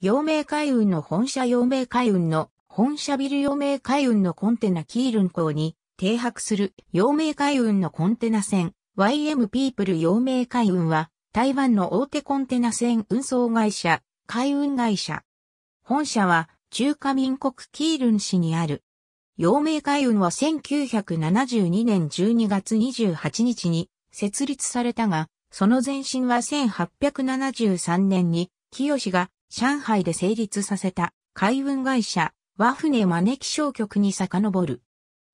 陽明海運の本社陽明海運の本社ビル陽明海運のコンテナキールン港に停泊する陽明海運のコンテナ船 YM ピープル陽明海運は台湾の大手コンテナ船運送会社海運会社。本社は中華民国キールン市にある。陽明海運は1972年12月28日に設立されたが、その前身は1873年に清が上海で成立させた海運会社、和船招き商局に遡る。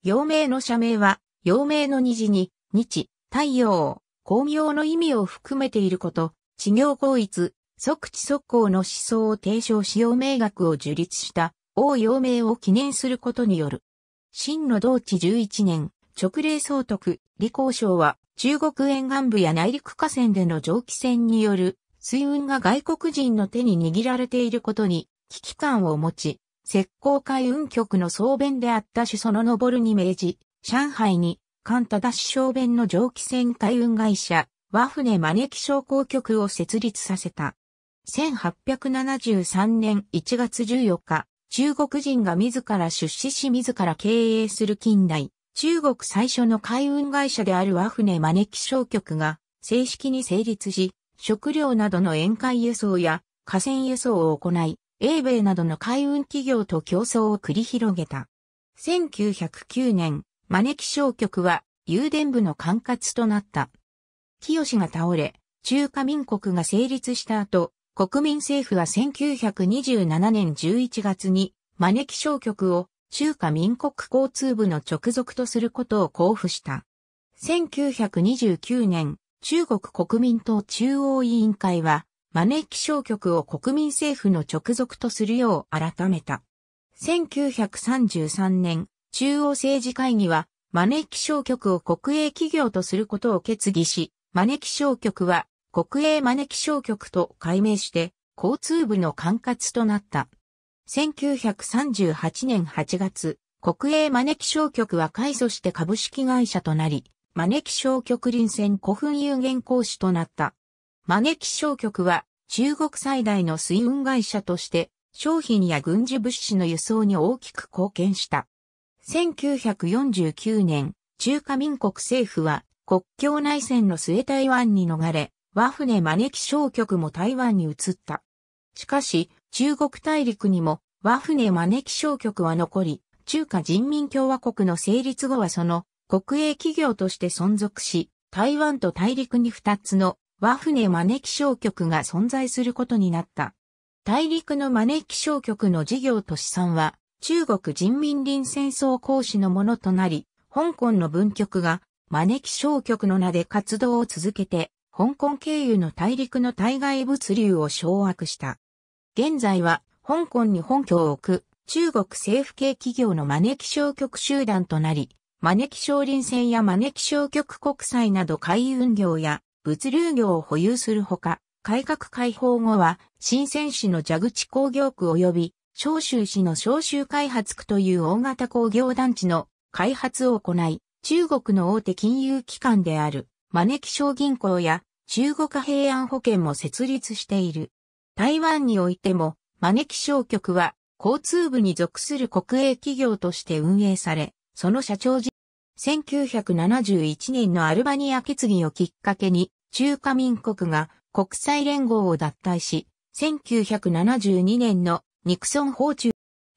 陽明の社名は、陽明の虹に、日、太陽、光明の意味を含めていること、地行効率、即地即行の思想を提唱し陽明学を樹立した、王陽明を記念することによる。真の同地11年、直令総督、李光省は、中国沿岸部や内陸河川での蒸気船による水運が外国人の手に握られていることに危機感を持ち、石膏海運局の総弁であったしその登るに命じ、上海に、関田市小弁の蒸気船海運会社、和船招き商工局を設立させた。1873年1月14日、中国人が自ら出資し自ら経営する近代、中国最初の海運会社である和船招き商局が正式に成立し、食料などの沿海輸送や河川輸送を行い、英米などの海運企業と競争を繰り広げた。1909年、招き商局は郵電部の管轄となった。清が倒れ、中華民国が成立した後、国民政府は1927年11月に招き商局を中華民国交通部の直属とすることを交付した。1929年、中国国民党中央委員会は、招き商局を国民政府の直属とするよう改めた。1933年、中央政治会議は、招き商局を国営企業とすることを決議し、招き商局は国営招き商局と改名して、交通部の管轄となった。1938年8月、国営招き商局は改組して株式会社となり、招き小局臨戦古墳有限講師となった。招き小局は中国最大の水運会社として商品や軍事物資の輸送に大きく貢献した。1949年、中華民国政府は国境内戦の末台湾に逃れ、和船招き小局も台湾に移った。しかし、中国大陸にも和船招き小局は残り、中華人民共和国の成立後はその国営企業として存続し、台湾と大陸に2つの和船招き商局が存在することになった。大陸の招き商局の事業と資産は、中国人民林戦争行使のものとなり、香港の分局が招き商局の名で活動を続けて、香港経由の大陸の対外物流を掌握した。現在は、香港に本拠を置く中国政府系企業の招き商局集団となり、招き商林船や招き商局国際など海運業や物流業を保有するほか、改革開放後は、新鮮市の蛇口工業区及び、長州市の長州開発区という大型工業団地の開発を行い、中国の大手金融機関である、招き商銀行や中国平安保険も設立している。台湾においても、招き商局は交通部に属する国営企業として運営され、その社長1971年のアルバニア決議をきっかけに、中華民国が国際連合を脱退し、1972年のニクソン訪中、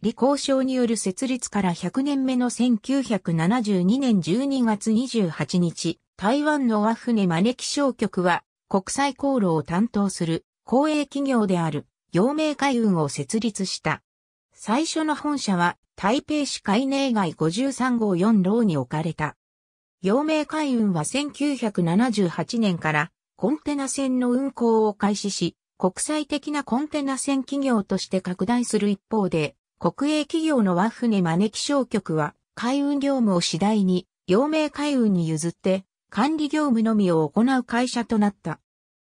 理交渉による設立から100年目の1972年12月28日、台湾の和船招き商局は国際航路を担当する公営企業である、陽明海運を設立した。最初の本社は台北市海寧外53号4楼に置かれた。陽明海運は1978年からコンテナ船の運航を開始し、国際的なコンテナ船企業として拡大する一方で、国営企業の和船招き商局は海運業務を次第に陽明海運に譲って管理業務のみを行う会社となった。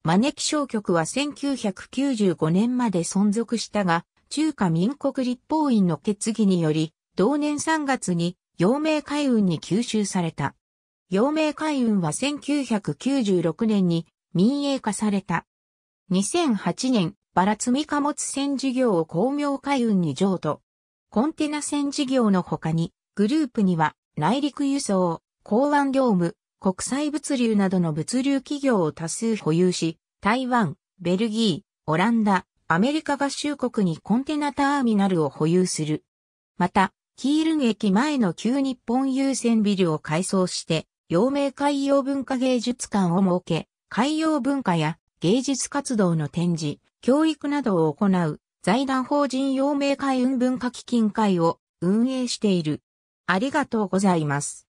招き商局は1995年まで存続したが、中華民国立法院の決議により、同年3月に、陽明海運に吸収された。陽明海運は1996年に民営化された。2008年、バラ積み貨物船事業を工業海運に譲渡。コンテナ船事業の他に、グループには内陸輸送、港湾業務、国際物流などの物流企業を多数保有し、台湾、ベルギー、オランダ、アメリカ合衆国にコンテナターミナルを保有する。また、キールン駅前の旧日本優先ビルを改装して、陽明海洋文化芸術館を設け、海洋文化や芸術活動の展示、教育などを行う財団法人陽明海運文化基金会を運営している。ありがとうございます。